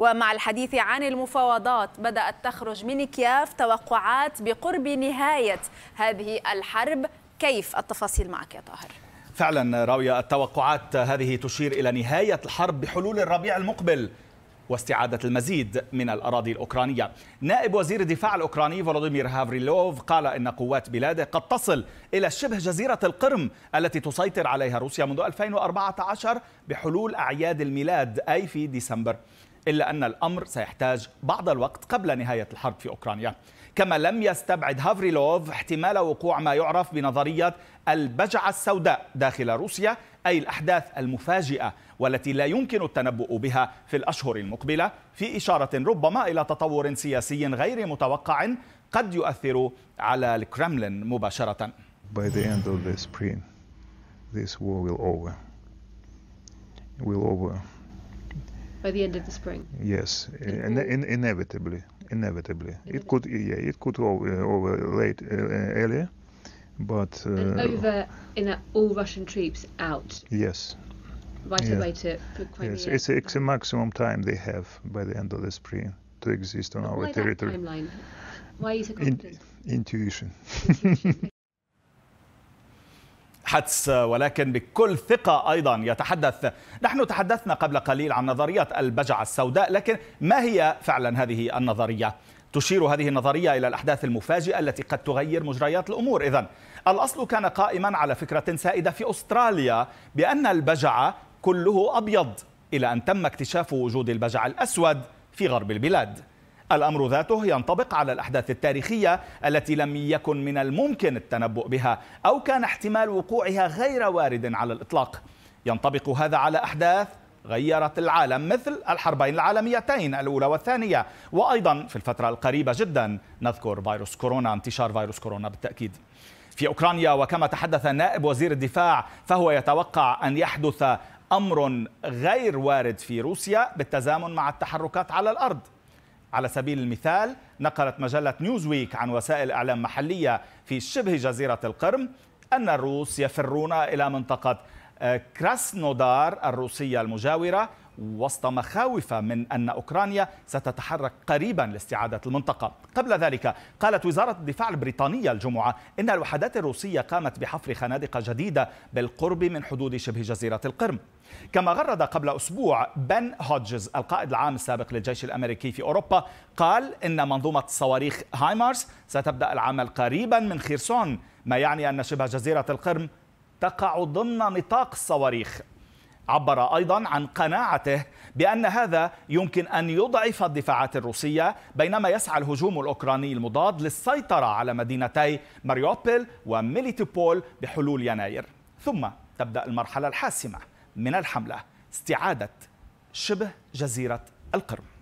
ومع الحديث عن المفاوضات بدأت تخرج من كياف توقعات بقرب نهاية هذه الحرب كيف التفاصيل معك يا طاهر؟ فعلا راوية التوقعات هذه تشير إلى نهاية الحرب بحلول الربيع المقبل واستعادة المزيد من الأراضي الأوكرانية نائب وزير الدفاع الأوكراني فولوديمير هافريلوف قال إن قوات بلاده قد تصل إلى شبه جزيرة القرم التي تسيطر عليها روسيا منذ 2014 بحلول أعياد الميلاد أي في ديسمبر إلا أن الأمر سيحتاج بعض الوقت قبل نهاية الحرب في أوكرانيا كما لم يستبعد هافريلوف احتمال وقوع ما يعرف بنظرية البجعة السوداء داخل روسيا أي الأحداث المفاجئة والتي لا يمكن التنبؤ بها في الأشهر المقبلة في إشارة ربما إلى تطور سياسي غير متوقع قد يؤثر على الكرملين مباشرة By the end of the spring, this war will over. Will over. by the end of the spring. Yes, in, in, inevitably, inevitably. It, it could, yeah, it could over, uh, over late uh, uh, earlier, but uh, over in a, all Russian troops out. Yes. Right yeah. away to Crimea. Yes, it's, it's a maximum time they have by the end of the spring to exist on but our why territory. That timeline? Why is it confident? In, intuition. intuition. حدس ولكن بكل ثقة أيضا يتحدث نحن تحدثنا قبل قليل عن نظرية البجعة السوداء لكن ما هي فعلا هذه النظرية؟ تشير هذه النظرية إلى الأحداث المفاجئة التي قد تغير مجريات الأمور إذا الأصل كان قائما على فكرة سائدة في أستراليا بأن البجعة كله أبيض إلى أن تم اكتشاف وجود البجع الأسود في غرب البلاد الأمر ذاته ينطبق على الأحداث التاريخية التي لم يكن من الممكن التنبؤ بها أو كان احتمال وقوعها غير وارد على الإطلاق ينطبق هذا على أحداث غيرت العالم مثل الحربين العالميتين الأولى والثانية وأيضا في الفترة القريبة جدا نذكر فيروس كورونا انتشار فيروس كورونا بالتأكيد في أوكرانيا وكما تحدث نائب وزير الدفاع فهو يتوقع أن يحدث أمر غير وارد في روسيا بالتزامن مع التحركات على الأرض على سبيل المثال نقلت مجلة نيوزويك عن وسائل إعلام محلية في شبه جزيرة القرم أن الروس يفرون إلى منطقة آه، كراسنودار الروسية المجاورة وسط مخاوف من أن أوكرانيا ستتحرك قريبا لاستعادة المنطقة قبل ذلك قالت وزارة الدفاع البريطانية الجمعة إن الوحدات الروسية قامت بحفر خنادق جديدة بالقرب من حدود شبه جزيرة القرم كما غرد قبل أسبوع بن هودجز القائد العام السابق للجيش الأمريكي في أوروبا قال إن منظومة صواريخ هايمارس ستبدأ العمل قريبا من خيرسون ما يعني أن شبه جزيرة القرم تقع ضمن نطاق الصواريخ عبر ايضا عن قناعته بان هذا يمكن ان يضعف الدفاعات الروسيه بينما يسعى الهجوم الاوكراني المضاد للسيطره على مدينتي ماريوبل وميليتوبول بحلول يناير ثم تبدا المرحله الحاسمه من الحمله استعاده شبه جزيره القرم